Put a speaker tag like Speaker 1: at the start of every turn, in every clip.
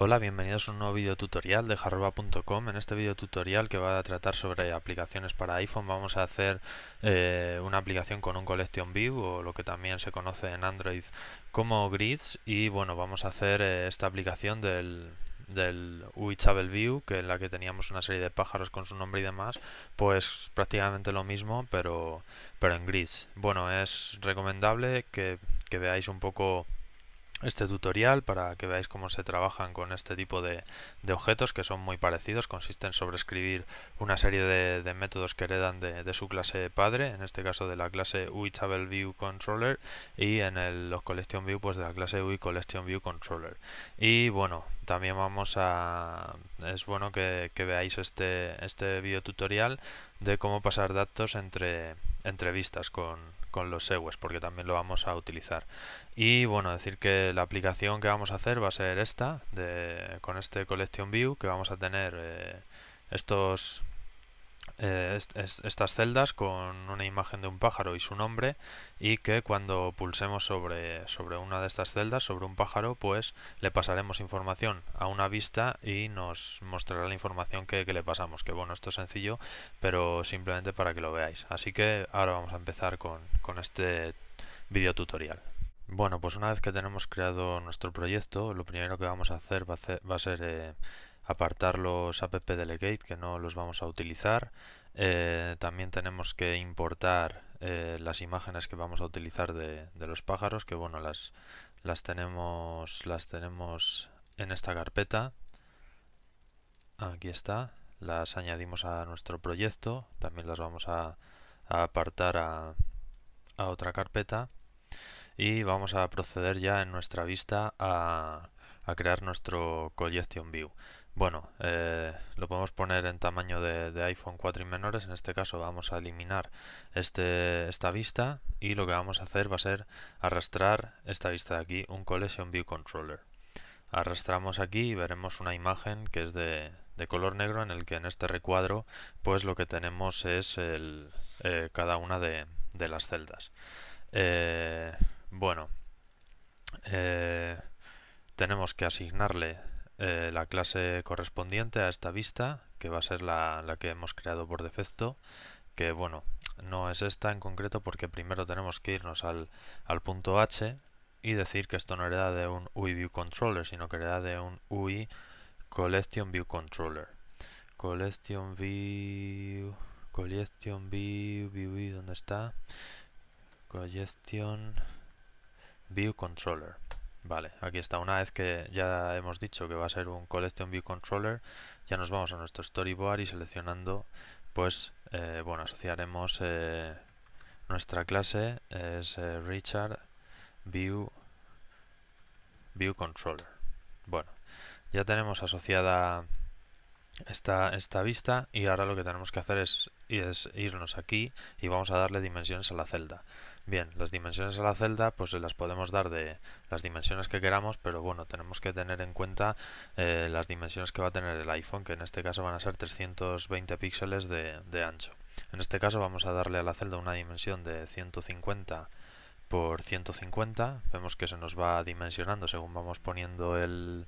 Speaker 1: Hola, bienvenidos a un nuevo video tutorial de jarroba.com. En este video tutorial que va a tratar sobre aplicaciones para iPhone vamos a hacer eh, una aplicación con un Collection View o lo que también se conoce en Android como Grids y bueno, vamos a hacer eh, esta aplicación del, del View, que en la que teníamos una serie de pájaros con su nombre y demás, pues prácticamente lo mismo, pero, pero en Grids. Bueno, es recomendable que, que veáis un poco este tutorial para que veáis cómo se trabajan con este tipo de, objetos que son muy parecidos, consisten en sobreescribir una serie de, métodos que heredan de, su clase padre, en este caso de la clase UI y en los CollectionView pues de la clase UI Collection Y bueno, también vamos a... es bueno que, veáis este, este video tutorial de cómo pasar datos entre, entrevistas con, con los segues porque también lo vamos a utilizar. Y bueno, decir que la aplicación que vamos a hacer va a ser esta, de, con este Collection View, que vamos a tener eh, estos eh, estas celdas con una imagen de un pájaro y su nombre y que cuando pulsemos sobre, sobre una de estas celdas, sobre un pájaro, pues le pasaremos información a una vista y nos mostrará la información que, le pasamos. Que bueno, esto es sencillo, pero simplemente para que lo veáis. Así que ahora vamos a empezar con, con este video tutorial. Bueno, pues una vez que tenemos creado nuestro proyecto, lo primero que vamos a hacer va a, ser... Eh, apartar los app delegate que no los vamos a utilizar. Eh, también tenemos que importar eh, las imágenes que vamos a utilizar de, los pájaros, que bueno, las, las, tenemos, las tenemos en esta carpeta. Aquí está. Las añadimos a nuestro proyecto. También las vamos a, apartar a, otra carpeta. Y vamos a proceder ya en nuestra vista a, a crear nuestro Collection View. Bueno, eh, lo podemos poner en tamaño de, iPhone 4 y menores. En este caso vamos a eliminar este, esta vista y lo que vamos a hacer va a ser arrastrar esta vista de aquí, un Collection View Controller. Arrastramos aquí y veremos una imagen que es de, color negro en el que en este recuadro pues lo que tenemos es el, eh, cada una de, las celdas. Eh, bueno, tenemos que asignarle eh, la clase correspondiente a esta vista, que va a ser la, que hemos creado por defecto, que bueno, no es esta en concreto porque primero tenemos que irnos al, punto h y decir que esto no hereda de un UI View Controller, sino que hereda de un UI Collection View Controller. Collection View... Collection View... ¿Dónde está? Collection View Controller. Vale, aquí está. Una vez que ya hemos dicho que va a ser un Collection View Controller, ya nos vamos a nuestro storyboard y seleccionando, pues, eh, bueno, asociaremos eh, nuestra clase, es eh, Richard View, View Controller. Bueno, ya tenemos asociada esta, esta vista y ahora lo que tenemos que hacer es irnos aquí y vamos a darle dimensiones a la celda. Bien, las dimensiones a la celda pues las podemos dar de las dimensiones que queramos, pero bueno, tenemos que tener en cuenta eh, las dimensiones que va a tener el iPhone, que en este caso van a ser 320 píxeles de, ancho. En este caso vamos a darle a la celda una dimensión de 150 por 150, vemos que se nos va dimensionando según vamos poniendo el,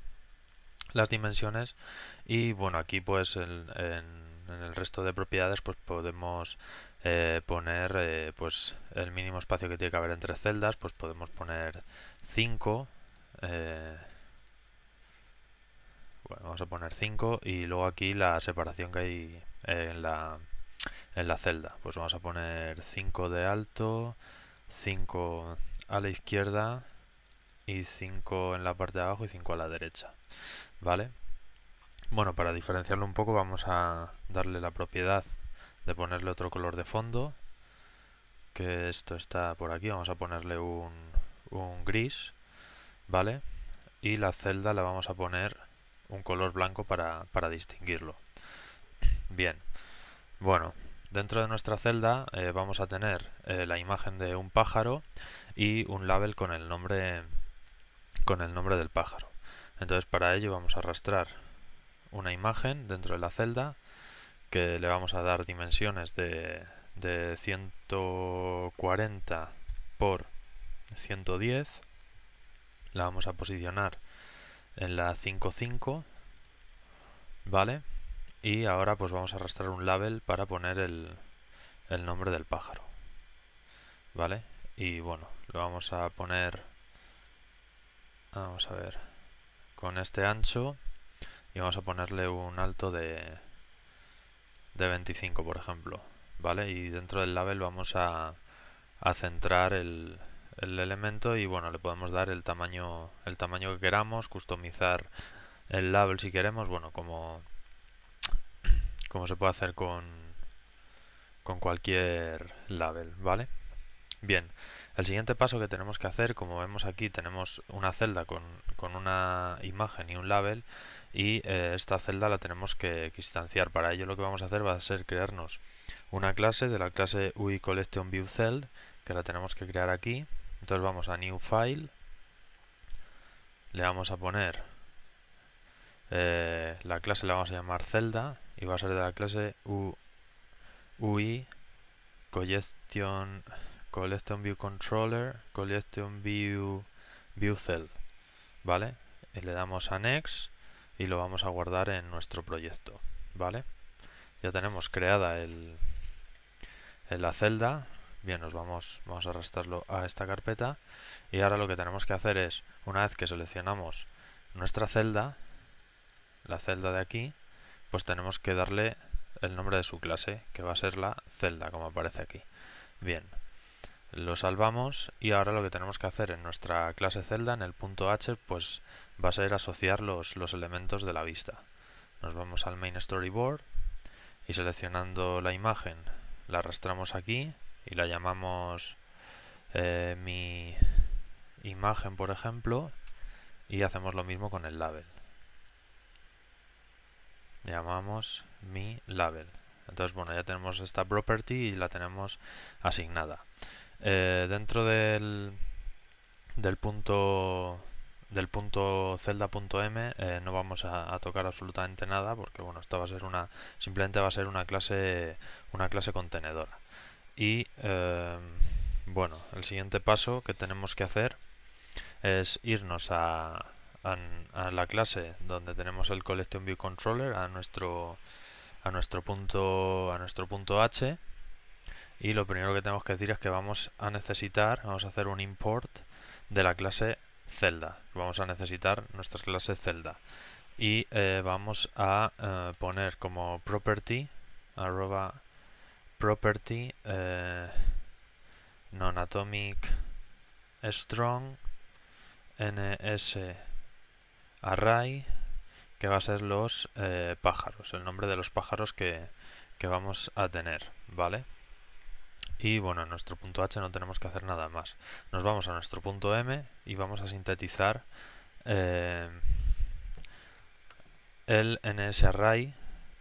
Speaker 1: las dimensiones y bueno, aquí pues en, en el resto de propiedades pues podemos eh, poner eh, pues el mínimo espacio que tiene que haber entre celdas, pues podemos poner 5. Eh, vamos a poner 5 y luego aquí la separación que hay en la, en la celda. Pues vamos a poner 5 de alto, 5 a la izquierda y 5 en la parte de abajo y 5 a la derecha. ¿Vale? Bueno, para diferenciarlo un poco vamos a darle la propiedad de ponerle otro color de fondo, que esto está por aquí, vamos a ponerle un, gris, ¿vale? Y la celda la vamos a poner un color blanco para, distinguirlo. Bien, bueno, dentro de nuestra celda eh, vamos a tener eh, la imagen de un pájaro y un label con el nombre con el nombre del pájaro. Entonces para ello vamos a arrastrar una imagen dentro de la celda que le vamos a dar dimensiones de, 140 por 110 la vamos a posicionar en la 5.5 vale y ahora pues vamos a arrastrar un label para poner el, el nombre del pájaro vale y bueno lo vamos a poner vamos a ver con este ancho y vamos a ponerle un alto de de 25, por ejemplo. ¿Vale? Y dentro del label vamos a, centrar el, el, elemento y bueno, le podemos dar el tamaño, el tamaño que queramos, customizar el label si queremos, bueno, como, como se puede hacer con, con cualquier label, ¿vale? Bien. El siguiente paso que tenemos que hacer, como vemos aquí, tenemos una celda con, con una imagen y un label y eh, esta celda la tenemos que, instanciar. Para ello lo que vamos a hacer va a ser crearnos una clase de la clase UI Collection View Cell que la tenemos que crear aquí. Entonces vamos a New File, le vamos a poner eh, la clase la vamos a llamar celda y va a ser de la clase UI Collection collection view controller, collection view, view cell, ¿vale? Y eh, le damos a next y lo vamos a guardar en nuestro proyecto, ¿vale? Ya tenemos creada el, la celda, bien, nos vamos, vamos a arrastrarlo a esta carpeta y ahora lo que tenemos que hacer es, una vez que seleccionamos nuestra celda, la celda de aquí, pues tenemos que darle el nombre de su clase, que va a ser la celda, como aparece aquí. Bien, lo salvamos y ahora lo que tenemos que hacer en nuestra clase celda, en el punto h, pues va a ser asociar los, elementos de la vista. Nos vamos al main storyboard y seleccionando la imagen la arrastramos aquí y la llamamos eh, mi imagen, por ejemplo, y hacemos lo mismo con el label. Llamamos mi label. Entonces, bueno, ya tenemos esta property y la tenemos asignada. Eh, dentro del, del punto del punto celda.m eh, no vamos a, tocar absolutamente nada porque bueno esto va a ser una simplemente va a ser una clase una clase contenedora y eh, bueno el siguiente paso que tenemos que hacer es irnos a, a la clase donde tenemos el collection view controller a nuestro a nuestro punto a nuestro punto h y lo primero que tenemos que decir es que vamos a necesitar, vamos a hacer un import de la clase celda. Vamos a necesitar nuestra clase celda y eh, vamos a eh, poner como property arroba property eh, nonatomic, strong ns array que va a ser los pájaros el nombre de los pájaros que, que vamos a tener vale y bueno, en nuestro punto H no tenemos que hacer nada más. Nos vamos a nuestro punto M y vamos a sintetizar eh, el NSArray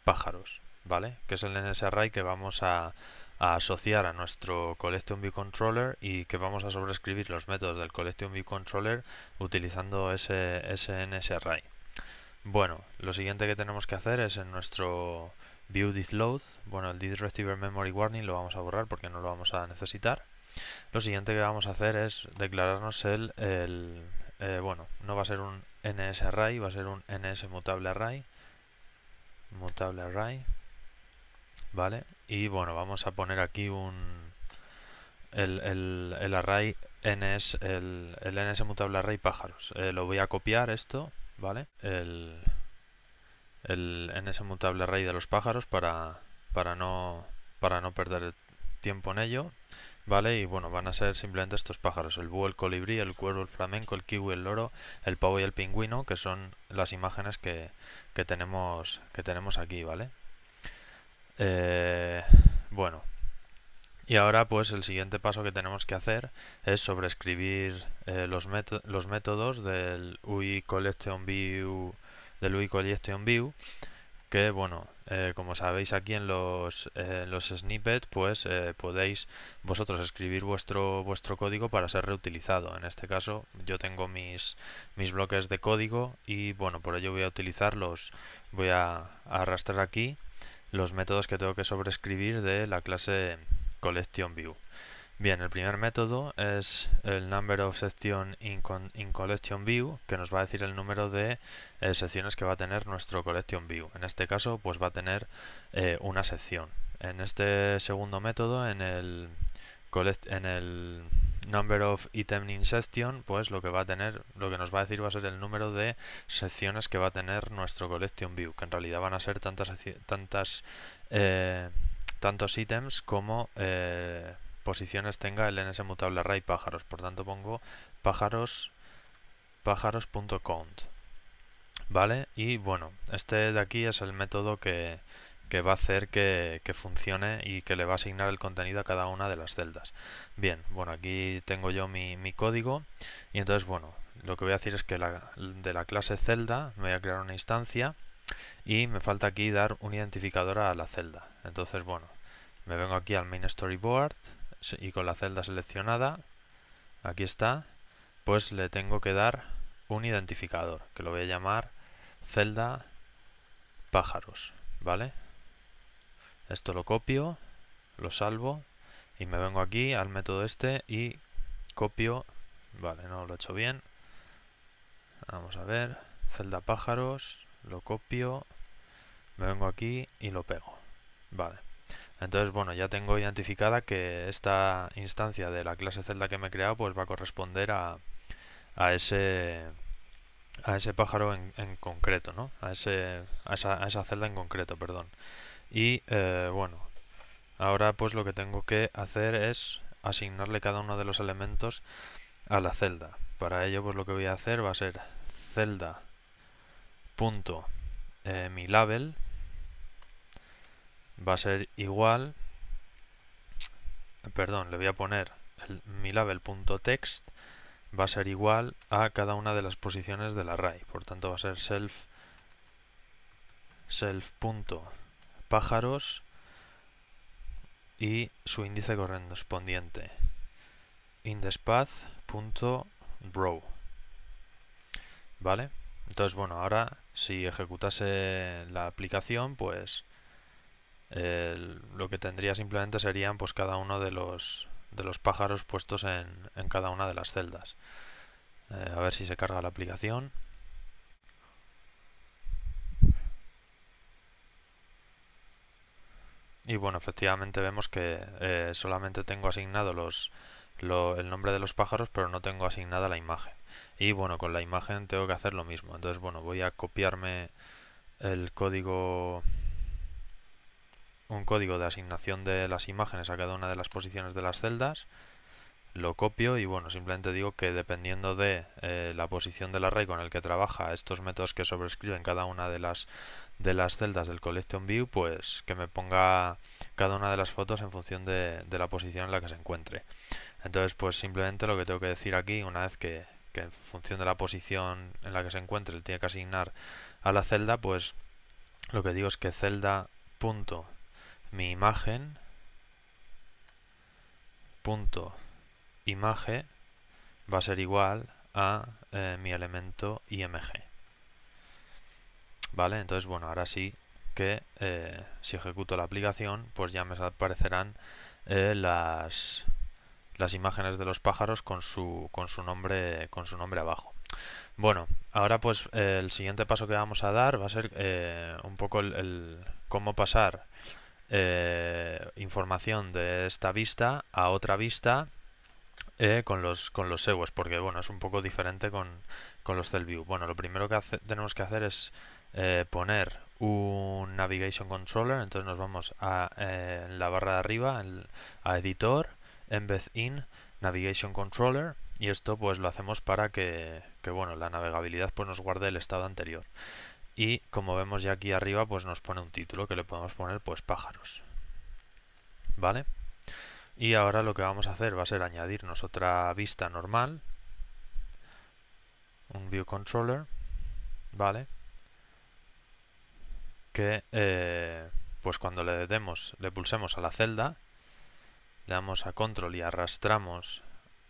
Speaker 1: pájaros, ¿vale? Que es el NSArray que vamos a, asociar a nuestro CollectionViewController y que vamos a sobreescribir los métodos del CollectionViewController utilizando ese, ese NSArray. Bueno, lo siguiente que tenemos que hacer es en nuestro view bueno, el this receiver memory warning lo vamos a borrar porque no lo vamos a necesitar. Lo siguiente que vamos a hacer es declararnos el, eh, bueno, no va a ser un array va a ser un ns mutable array array ¿vale? Y bueno, vamos a poner aquí un el, el, el array ns, el, el array pájaros. Eh, lo voy a copiar esto, ¿vale? El, el, en ese mutable rey de los pájaros para, para, no, para no perder tiempo en ello. ¿Vale? Y bueno, van a ser simplemente estos pájaros, el búho, el colibrí, el cuervo, el flamenco, el kiwi, el loro, el pavo y el pingüino, que son las imágenes que, que tenemos, que tenemos aquí, ¿vale? Eh, bueno, y ahora pues el siguiente paso que tenemos que hacer es sobreescribir eh, los, los métodos del UI Collection View de LuiCollectionView, view que bueno eh, como sabéis aquí en los, eh, los snippets pues eh, podéis vosotros escribir vuestro vuestro código para ser reutilizado en este caso yo tengo mis mis bloques de código y bueno por ello voy a utilizarlos voy a, arrastrar aquí los métodos que tengo que sobreescribir de la clase collection view Bien, el primer método es el number of section in, collection view, que nos va a decir el número de eh, secciones que va a tener nuestro collection view. En este caso, pues va a tener eh, una sección. En este segundo método, en el, en el number of item in section, pues lo que va a tener, lo que nos va a decir va a ser el número de secciones que va a tener nuestro collection view, que en realidad van a ser tantas, tantas eh, tantos ítems como posiciones tenga el mutable array pájaros. Por tanto pongo pájaros pájaros.count. ¿Vale? Y bueno, este de aquí es el método que, que va a hacer que, funcione y que le va a asignar el contenido a cada una de las celdas. Bien, bueno, aquí tengo yo mi, código y entonces, bueno, lo que voy a hacer es que la, de la clase celda me voy a crear una instancia y me falta aquí dar un identificador a la celda. Entonces, bueno, me vengo aquí al main storyboard y con la celda seleccionada, aquí está, pues le tengo que dar un identificador, que lo voy a llamar celda pájaros, ¿vale? Esto lo copio, lo salvo y me vengo aquí al método este y copio, vale, no lo he hecho bien, vamos a ver, celda pájaros, lo copio, me vengo aquí y lo pego, vale, entonces, bueno, ya tengo identificada que esta instancia de la clase celda que me he creado pues va a corresponder a, ese a ese pájaro en, concreto, ¿no? A, ese, a, esa, celda en concreto, perdón. Y eh, bueno, ahora pues lo que tengo que hacer es asignarle cada uno de los elementos a la celda. Para ello pues lo que voy a hacer va a ser celda eh, mi label va a ser igual, perdón, le voy a poner el, mi label.text va a ser igual a cada una de las posiciones del array, por tanto va a ser self self.pájaros y su índice correspondiente indespath.row ¿vale? Entonces, bueno, ahora si ejecutase la aplicación, pues lo que tendría simplemente serían pues cada uno de los, de los pájaros puestos en, en cada una de las celdas. Eh, a ver si se carga la aplicación. Y bueno, efectivamente vemos que eh, solamente tengo asignado los, el nombre de los pájaros, pero no tengo asignada la imagen. Y bueno, con la imagen tengo que hacer lo mismo. Entonces, bueno, voy a copiarme el código un código de asignación de las imágenes a cada una de las posiciones de las celdas, lo copio y bueno, simplemente digo que dependiendo de eh, la posición del array con el que trabaja estos métodos que sobrescriben cada una de las, de las celdas del collection view, pues que me ponga cada una de las fotos en función de, la posición en la que se encuentre. Entonces pues simplemente lo que tengo que decir aquí, una vez que, en función de la posición en la que se encuentre, él tiene que asignar a la celda, pues lo que digo es que celda punto mi imagen punto imagen va a ser igual a eh, mi elemento img. Vale, entonces bueno, ahora sí que eh, si ejecuto la aplicación, pues ya me aparecerán eh, las, las imágenes de los pájaros con su, con su, nombre, con su nombre abajo. Bueno, ahora pues el siguiente paso que vamos a dar va a ser un poco el cómo pasar eh, información de esta vista a otra vista eh, con los con los porque bueno, es un poco diferente con, con los del view. Bueno, lo primero que tenemos que hacer es eh, poner un navigation controller, entonces nos vamos a la barra de arriba, a editor, embed in, navigation controller, y esto pues lo hacemos para que, que bueno, la navegabilidad pues nos guarde el estado anterior y como vemos ya aquí arriba pues nos pone un título que le podemos poner pues pájaros vale y ahora lo que vamos a hacer va a ser añadirnos otra vista normal un view controller vale que eh, pues cuando le demos le pulsemos a la celda le damos a control y arrastramos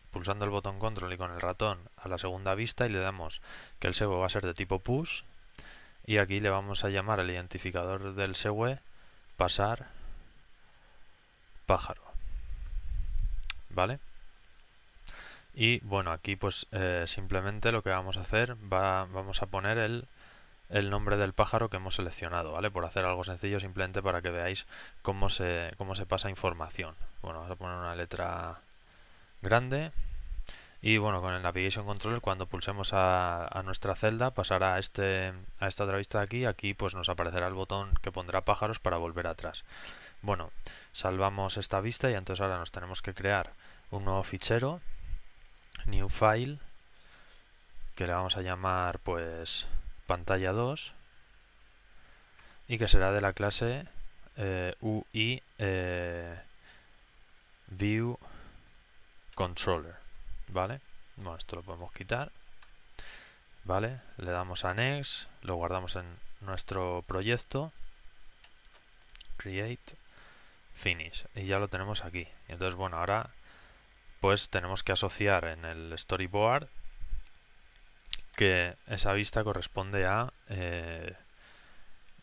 Speaker 1: pulsando el botón control y con el ratón a la segunda vista y le damos que el sebo va a ser de tipo push y aquí le vamos a llamar al identificador del segue pasar pájaro. ¿Vale? Y bueno, aquí pues eh, simplemente lo que vamos a hacer, va, vamos a poner el, el, nombre del pájaro que hemos seleccionado, ¿vale? Por hacer algo sencillo, simplemente para que veáis cómo se, cómo se pasa información. Bueno, vamos a poner una letra grande y bueno, con el Navigation Controller, cuando pulsemos a, nuestra celda, pasará a, este, a esta otra vista de aquí. Aquí pues nos aparecerá el botón que pondrá pájaros para volver atrás. Bueno, salvamos esta vista y entonces ahora nos tenemos que crear un nuevo fichero, New File, que le vamos a llamar pues pantalla 2 y que será de la clase eh, UI eh, View Controller. Vale, bueno, esto lo podemos quitar. Vale, le damos a Next, lo guardamos en nuestro proyecto. Create, Finish. Y ya lo tenemos aquí. Entonces, bueno, ahora pues tenemos que asociar en el storyboard que esa vista corresponde a, eh,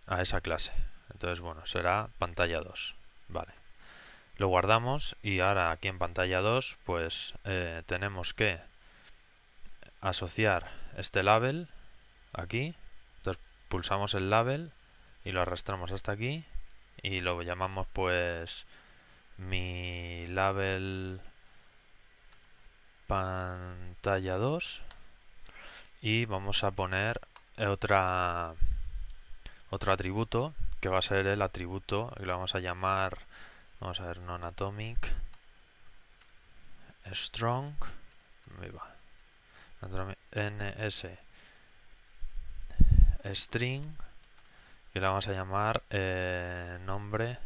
Speaker 1: a esa clase. Entonces, bueno, será pantalla 2. Vale. Lo guardamos y ahora aquí en pantalla 2 pues eh, tenemos que asociar este label aquí. Entonces pulsamos el label y lo arrastramos hasta aquí y lo llamamos pues mi label pantalla 2 y vamos a poner otra otro atributo que va a ser el atributo que lo vamos a llamar Vamos a ver, nonatomic Strong. NS. String. y la vamos a llamar eh, nombre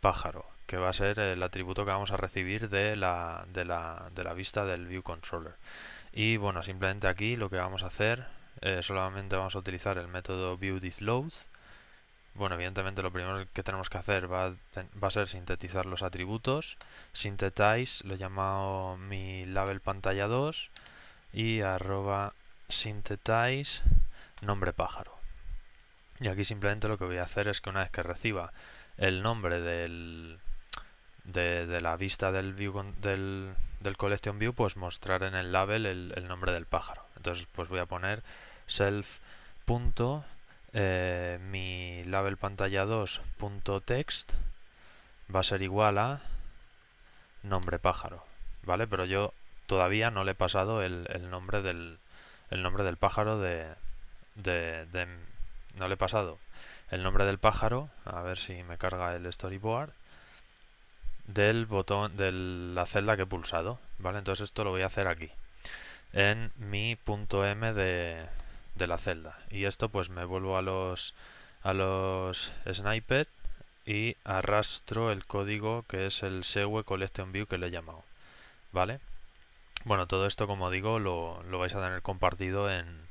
Speaker 1: pájaro. Que va a ser el atributo que vamos a recibir de la, de la, de la vista del view controller. Y bueno, simplemente aquí lo que vamos a hacer, eh, solamente vamos a utilizar el método viewDisload bueno, evidentemente lo primero que tenemos que hacer va a, ser sintetizar los atributos. Synthetize lo he llamado mi label pantalla 2 y arroba synthetize nombre pájaro. Y aquí simplemente lo que voy a hacer es que una vez que reciba el nombre del, de, la vista del, view, del, del, collection view, pues mostrar en el label el, nombre del pájaro. Entonces pues voy a poner self eh, mi label pantalla 2.text va a ser igual a nombre pájaro, ¿vale? Pero yo todavía no le he pasado el, el nombre del el nombre del pájaro de, de, de no le he pasado el nombre del pájaro, a ver si me carga el storyboard del botón de la celda que he pulsado, ¿vale? Entonces esto lo voy a hacer aquí en mi punto .m de de la celda. Y esto pues me vuelvo a los, a los sniper y arrastro el código que es el segue collection view que le he llamado. ¿Vale? Bueno, todo esto como digo lo, vais a tener compartido en,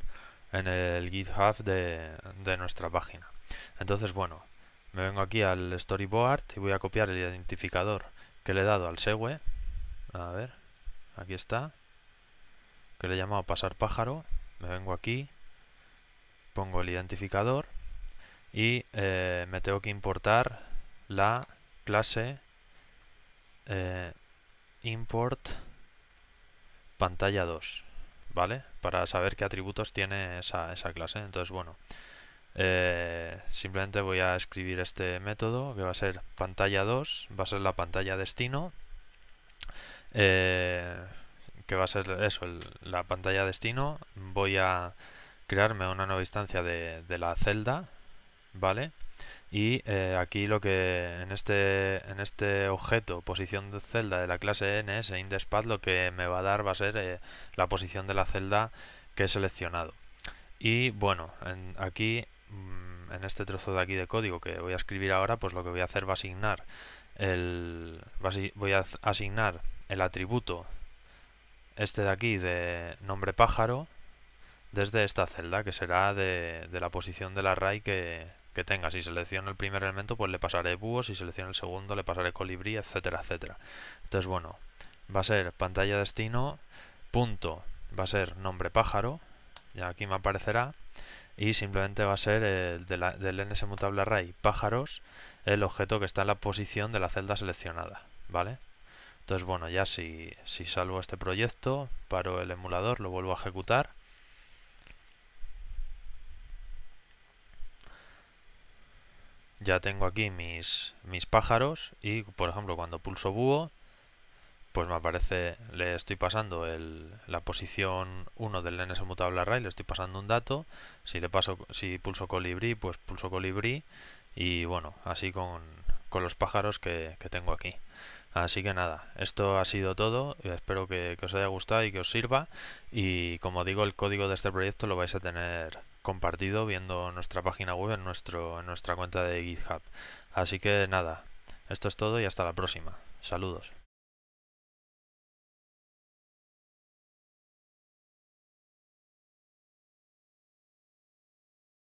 Speaker 1: en el GitHub de, de nuestra página. Entonces, bueno, me vengo aquí al storyboard y voy a copiar el identificador que le he dado al segue. A ver, aquí está. Que le he llamado pasar pájaro. Me vengo aquí pongo el identificador y eh, me tengo que importar la clase eh, import pantalla 2, ¿vale? Para saber qué atributos tiene esa, clase. Entonces, bueno, eh, simplemente voy a escribir este método que va a ser pantalla 2, va a ser la pantalla destino, que va a ser eso, la pantalla destino. Voy a crearme una nueva instancia de, la celda, ¿vale? Y eh, aquí lo que en este, en este objeto, posición de celda de la clase ns, indexPath, lo que me va a dar va a ser eh, la posición de la celda que he seleccionado. Y bueno, aquí, mm, en este trozo de aquí de código que voy a escribir ahora, pues lo que voy a hacer va a asignar el, voy a asignar el atributo este de aquí de nombre pájaro desde esta celda, que será de, la posición del array que, que, tenga. Si selecciono el primer elemento, pues le pasaré búho, si selecciono el segundo, le pasaré colibrí, etcétera, etcétera. Entonces, bueno, va a ser pantalla destino, punto, va a ser nombre pájaro, ya aquí me aparecerá, y simplemente va a ser el de la, del nsmutable array pájaros, el objeto que está en la posición de la celda seleccionada, ¿vale? Entonces, bueno, ya si, si salvo este proyecto, paro el emulador, lo vuelvo a ejecutar, ya tengo aquí mis, mis pájaros y, por ejemplo, cuando pulso búho, pues me aparece, le estoy pasando el, la posición 1 del ns mutable array, le estoy pasando un dato, si le paso, si pulso colibrí, pues pulso colibrí y bueno, así con, con los pájaros que, tengo aquí. Así que nada, esto ha sido todo, espero que, que os haya gustado y que os sirva y como digo el código de este proyecto lo vais a tener compartido viendo nuestra página web en, nuestro, en nuestra cuenta de GitHub. Así que nada, esto es todo y hasta la próxima. Saludos.